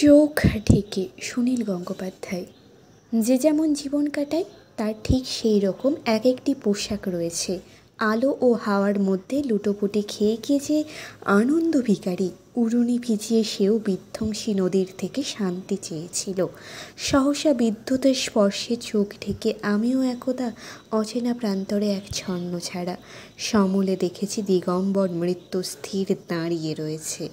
চোখ ঢেকে সুনীল গঙ্গোপাধ্যায় যে যেমন জীবন কাটায় তার ঠিক সেই রকম এক একটি পোশাক রয়েছে আলো ও হাওয়ার মধ্যে লুটোপুটি খেয়ে গিয়ে যে আনন্দ ভিকারী উড়ুনি ভিজিয়ে সেও বিধ্বংসী নদীর থেকে শান্তি চেয়েছিল সহসা বিদ্যুতের স্পর্শে চোখ ঢেকে আমিও একদা অচেনা প্রান্তরে এক ছন্ন ছাড়া সমলে দেখেছি দিগম্বর মৃত্যু স্থির দাঁড়িয়ে রয়েছে